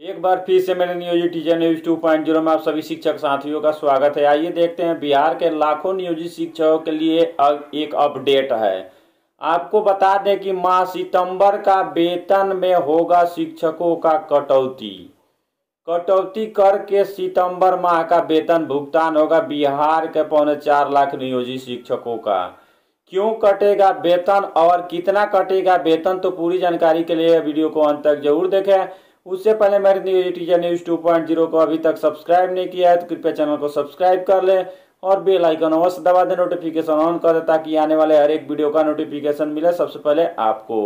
एक बार फिर से मेरे नियोजित teacher news two point zero में आप सभी शिक्षक साथियों का स्वागत है आइए देखते हैं बिहार के लाखों नियोजित शिक्षकों के लिए एक अपडेट है आपको बता दें कि माह सितंबर का वेतन में होगा शिक्षकों का कटौती कटौती करके सितंबर माह का वेतन भुगतान होगा बिहार के पौने चार लाख नियोजित शिक्षकों का क्यों कटेगा वेतन और कितना कटेगा वेतन तो पूरी जानकारी के लिए वीडियो को अंत तक जरूर देखें उससे पहले मेरे news teacher news two point zero को अभी तक सब्सक्राइब नहीं किया है तो कृपया चैनल को सब्सक्राइब कर लें और बेल आइकन अवश्य दबा दें नोटिफिकेशन ऑन कर दें ताकि आने वाले हर एक वीडियो का नोटिफिकेशन मिले सबसे पहले आपको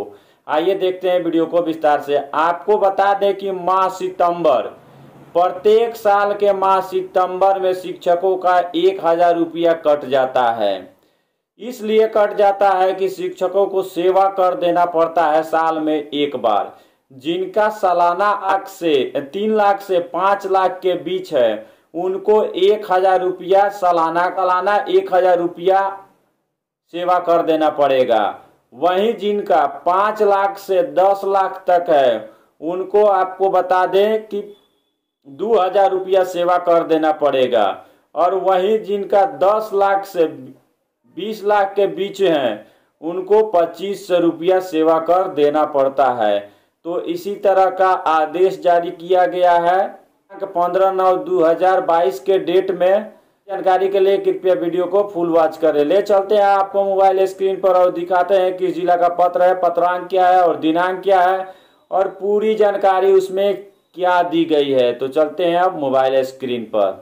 आइए देखते हैं वीडियो को विस्तार से आपको बता दें कि माह सितंबर प्रत्येक साल के माह सितंबर में शिक्षकों का एक हजार रुपया कट जाता है इसलिए कट जाता है कि शिक्षकों को सेवा कर देना पड़ता है साल में एक बार जिनका सालाना आंक से तीन लाख से पाँच लाख के बीच है उनको एक हजार रुपया सालाना सालाना एक हजार रुपया सेवा कर देना पड़ेगा वहीं जिनका पाँच लाख से दस लाख तक है उनको आपको बता दें कि दो हजार रुपया सेवा कर देना पड़ेगा और वहीं जिनका दस लाख से बीस लाख के बीच हैं उनको पच्चीस सौ रुपया सेवा कर देना पड़ता है तो इसी तरह का आदेश जारी किया गया है पंद्रह नौ 2022 के डेट में जानकारी के लिए कृपया वीडियो को फुल वॉच करें ले चलते हैं आपको मोबाइल स्क्रीन पर और दिखाते हैं किस जिला का पत्र है पत्रांक क्या है और दिनांक क्या है और पूरी जानकारी उसमें क्या दी गई है तो चलते हैं अब मोबाइल स्क्रीन पर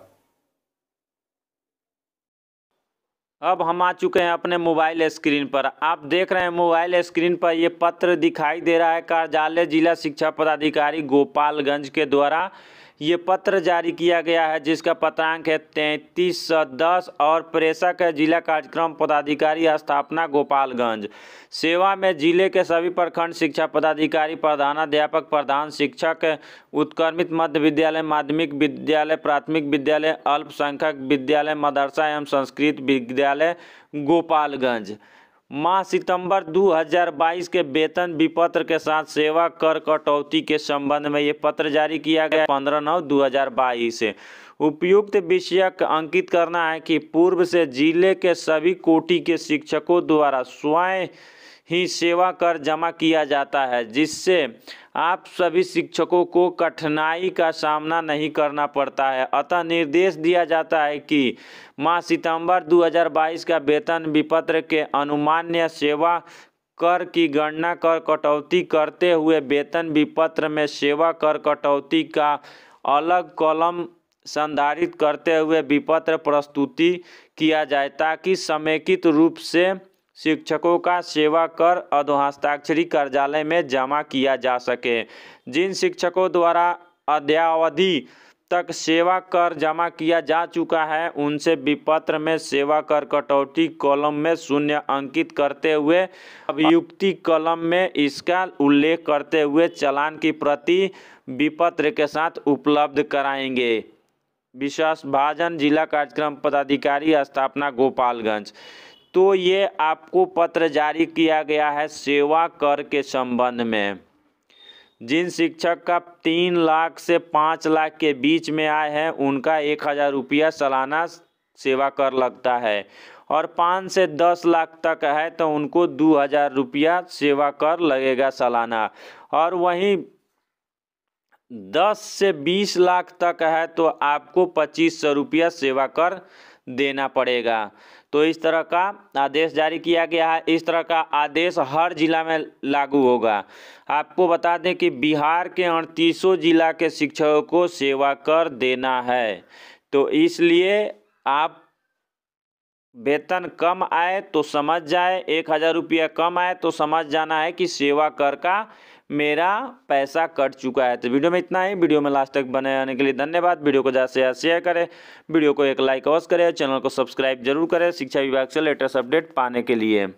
अब हम आ चुके हैं अपने मोबाइल स्क्रीन पर आप देख रहे हैं मोबाइल स्क्रीन पर ये पत्र दिखाई दे रहा है कार्यालय जिला शिक्षा पदाधिकारी गोपालगंज के द्वारा ये पत्र जारी किया गया है जिसका पत्रांक है तैंतीस सौ दस और प्रेषक है जिला कार्यक्रम पदाधिकारी स्थापना गोपालगंज सेवा में जिले के सभी प्रखंड शिक्षा पदाधिकारी प्रधानाध्यापक प्रधान शिक्षक उत्कर्मित मध्य विद्यालय माध्यमिक विद्यालय प्राथमिक विद्यालय अल्पसंख्यक विद्यालय मदरसा एवं संस्कृत विद्यालय गोपालगंज माह सितंबर 2022 के वेतन विपत्र के साथ सेवा कर कटौती के संबंध में ये पत्र जारी किया गया पंद्रह नौ दो बाईस उपयुक्त विषयक अंकित करना है कि पूर्व से जिले के सभी कोटि के शिक्षकों द्वारा स्वयं ही सेवा कर जमा किया जाता है जिससे आप सभी शिक्षकों को कठिनाई का सामना नहीं करना पड़ता है अतः निर्देश दिया जाता है कि माह सितंबर 2022 का वेतन विपत्र के अनुमान्य सेवा कर की गणना कर कटौती करते हुए वेतन विपत्र में सेवा कर कटौती का अलग कॉलम संधारित करते हुए विपत्र प्रस्तुति किया जाए ताकि समेकित रूप से शिक्षकों का सेवा कर अधोहस्ताक्षरी कार्यालय में जमा किया जा सके जिन शिक्षकों द्वारा अद्यावधि तक सेवा कर जमा किया जा चुका है उनसे विपत्र में सेवा कर कटौती कॉलम में शून्य अंकित करते हुए अभियुक्ति कॉलम में इसका उल्लेख करते हुए चलान की प्रति विपत्र के साथ उपलब्ध कराएंगे विश्वास भाजन जिला कार्यक्रम पदाधिकारी स्थापना गोपालगंज तो ये आपको पत्र जारी किया गया है सेवा कर के संबंध में जिन शिक्षक का तीन लाख से पाँच लाख के बीच में आए है उनका एक हज़ार रुपया सालाना सेवा कर लगता है और पाँच से दस लाख तक है तो उनको दो हज़ार रुपया सेवा कर लगेगा सालाना और वहीं दस से बीस लाख तक है तो आपको पच्चीस सौ रुपया सेवा कर देना पड़ेगा तो इस तरह का आदेश जारी किया गया है इस तरह का आदेश हर जिला में लागू होगा आपको बता दें कि बिहार के अड़तीसों जिला के शिक्षकों को सेवा कर देना है तो इसलिए आप वेतन कम आए तो समझ जाए एक हज़ार रुपया कम आए तो समझ जाना है कि सेवा कर का मेरा पैसा कट चुका है तो वीडियो में इतना ही वीडियो में लास्ट तक बने रहने के लिए धन्यवाद वीडियो को ज़्यादा से ज़्यादा शेयर करें वीडियो को एक लाइक अवश्य करें चैनल को सब्सक्राइब जरूर करें शिक्षा विभाग से लेटेस्ट अपडेट पाने के लिए